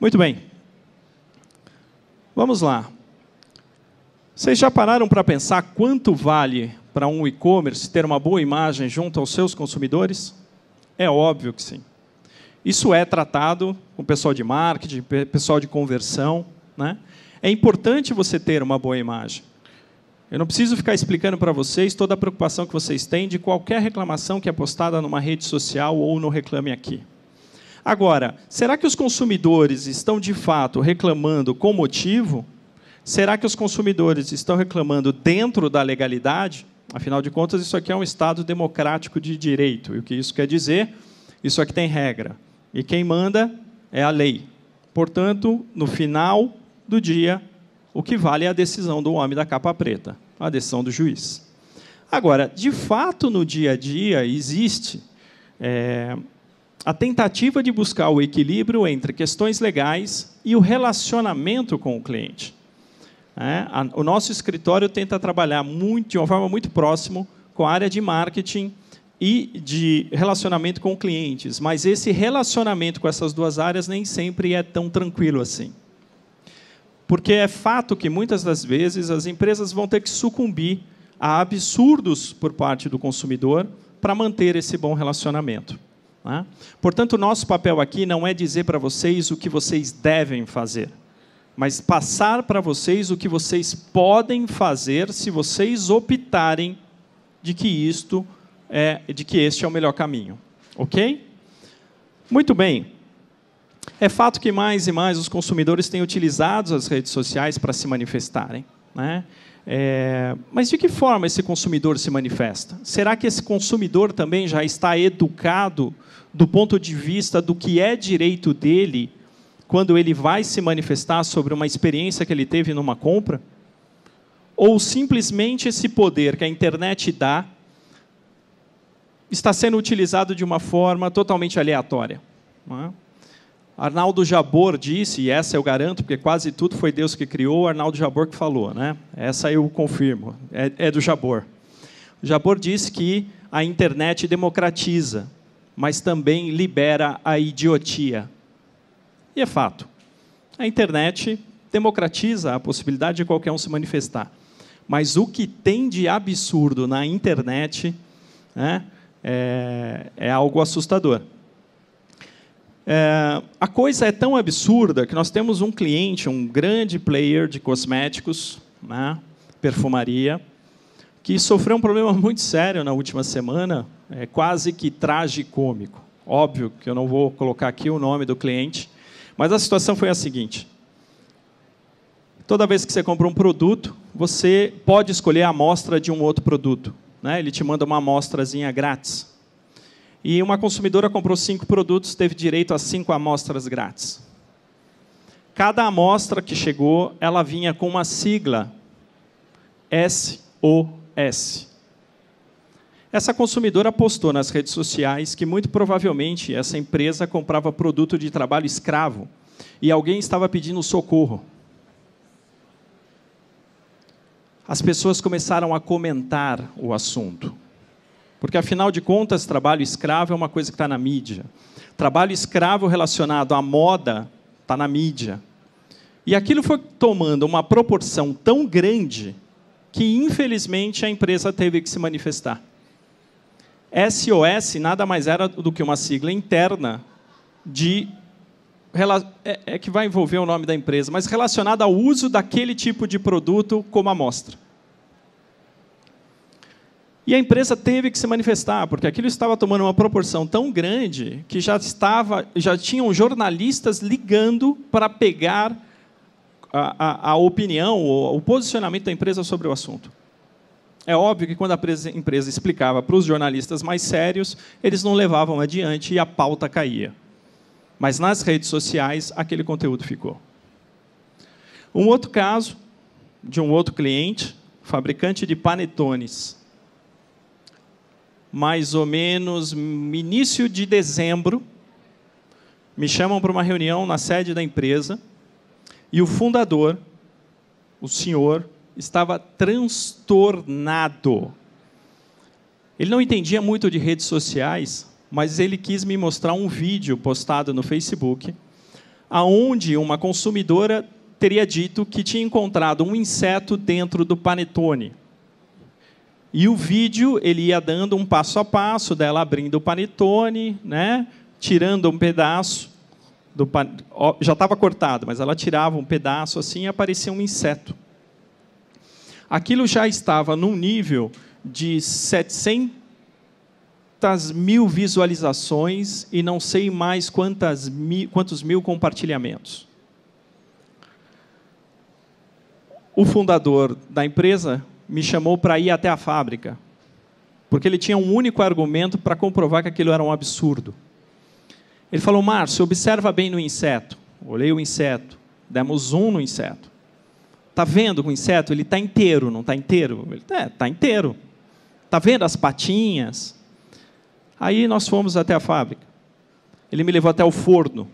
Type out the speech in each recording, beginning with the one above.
Muito bem. Vamos lá. Vocês já pararam para pensar quanto vale para um e-commerce ter uma boa imagem junto aos seus consumidores? É óbvio que sim. Isso é tratado com o pessoal de marketing, pessoal de conversão. Né? É importante você ter uma boa imagem. Eu não preciso ficar explicando para vocês toda a preocupação que vocês têm de qualquer reclamação que é postada numa rede social ou no Reclame Aqui. Agora, será que os consumidores estão de fato reclamando com motivo? Será que os consumidores estão reclamando dentro da legalidade? Afinal de contas, isso aqui é um Estado democrático de direito. E o que isso quer dizer? Isso aqui tem regra. E quem manda é a lei. Portanto, no final do dia, o que vale é a decisão do homem da capa preta, a decisão do juiz. Agora, de fato, no dia a dia, existe é, a tentativa de buscar o equilíbrio entre questões legais e o relacionamento com o cliente. É, a, o nosso escritório tenta trabalhar muito, de uma forma muito próxima com a área de marketing e de relacionamento com clientes, mas esse relacionamento com essas duas áreas nem sempre é tão tranquilo assim. Porque é fato que muitas das vezes as empresas vão ter que sucumbir a absurdos por parte do consumidor para manter esse bom relacionamento. Né? Portanto, o nosso papel aqui não é dizer para vocês o que vocês devem fazer, mas passar para vocês o que vocês podem fazer se vocês optarem de que isto é, de que este é o melhor caminho, ok? Muito bem. É fato que mais e mais os consumidores têm utilizado as redes sociais para se manifestarem, né? É, mas de que forma esse consumidor se manifesta? Será que esse consumidor também já está educado do ponto de vista do que é direito dele quando ele vai se manifestar sobre uma experiência que ele teve numa compra? Ou simplesmente esse poder que a internet dá está sendo utilizado de uma forma totalmente aleatória? Não é? Arnaldo Jabor disse, e essa eu garanto, porque quase tudo foi Deus que criou, Arnaldo Jabor que falou, né? Essa eu confirmo, é, é do Jabor. Jabor disse que a internet democratiza, mas também libera a idiotia. E é fato. A internet democratiza a possibilidade de qualquer um se manifestar. Mas o que tem de absurdo na internet né, é, é algo assustador. É, a coisa é tão absurda que nós temos um cliente, um grande player de cosméticos, né, perfumaria, que sofreu um problema muito sério na última semana, é, quase que tragicômico. Óbvio que eu não vou colocar aqui o nome do cliente, mas a situação foi a seguinte. Toda vez que você compra um produto, você pode escolher a amostra de um outro produto. Né? Ele te manda uma amostrazinha grátis. E uma consumidora comprou cinco produtos, teve direito a cinco amostras grátis. Cada amostra que chegou, ela vinha com uma sigla SOS. Essa consumidora postou nas redes sociais que muito provavelmente essa empresa comprava produto de trabalho escravo e alguém estava pedindo socorro. As pessoas começaram a comentar o assunto. Porque, afinal de contas, trabalho escravo é uma coisa que está na mídia. Trabalho escravo relacionado à moda está na mídia. E aquilo foi tomando uma proporção tão grande que, infelizmente, a empresa teve que se manifestar. SOS nada mais era do que uma sigla interna de é, é, que vai envolver o nome da empresa, mas relacionada ao uso daquele tipo de produto como amostra. E a empresa teve que se manifestar, porque aquilo estava tomando uma proporção tão grande que já estava, já tinham jornalistas ligando para pegar a, a, a opinião ou o posicionamento da empresa sobre o assunto. É óbvio que quando a empresa explicava para os jornalistas mais sérios, eles não levavam adiante e a pauta caía. Mas nas redes sociais, aquele conteúdo ficou. Um outro caso de um outro cliente, fabricante de panetones mais ou menos início de dezembro, me chamam para uma reunião na sede da empresa e o fundador, o senhor, estava transtornado. Ele não entendia muito de redes sociais, mas ele quis me mostrar um vídeo postado no Facebook, aonde uma consumidora teria dito que tinha encontrado um inseto dentro do panetone. E o vídeo ele ia dando um passo a passo dela abrindo o panetone, né? Tirando um pedaço do pan... já estava cortado, mas ela tirava um pedaço assim e aparecia um inseto. Aquilo já estava num nível de 700 mil visualizações e não sei mais quantas mil, quantos mil compartilhamentos. O fundador da empresa me chamou para ir até a fábrica, porque ele tinha um único argumento para comprovar que aquilo era um absurdo. Ele falou: Márcio, observa bem no inseto. Olhei o inseto, demos zoom no inseto. Tá vendo o inseto? Ele está inteiro, não está inteiro? Ele é, está inteiro. Tá vendo as patinhas? Aí nós fomos até a fábrica. Ele me levou até o forno.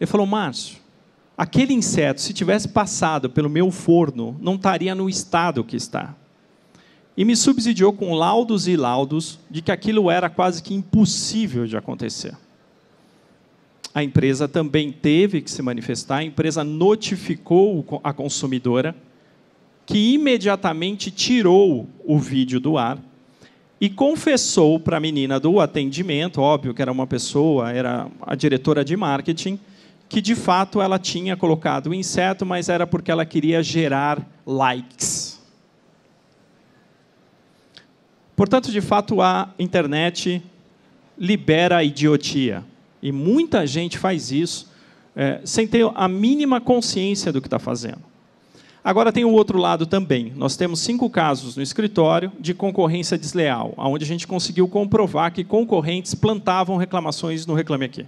Ele falou: Márcio, aquele inseto, se tivesse passado pelo meu forno, não estaria no estado que está. E me subsidiou com laudos e laudos de que aquilo era quase que impossível de acontecer. A empresa também teve que se manifestar, a empresa notificou a consumidora, que imediatamente tirou o vídeo do ar e confessou para a menina do atendimento, óbvio que era uma pessoa, era a diretora de marketing, que de fato ela tinha colocado o inseto, mas era porque ela queria gerar likes. Portanto, de fato, a internet libera a idiotia. E muita gente faz isso é, sem ter a mínima consciência do que está fazendo. Agora tem o outro lado também. Nós temos cinco casos no escritório de concorrência desleal, onde a gente conseguiu comprovar que concorrentes plantavam reclamações no Reclame Aqui.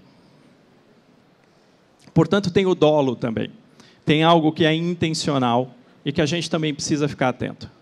Portanto, tem o dolo também. Tem algo que é intencional e que a gente também precisa ficar atento.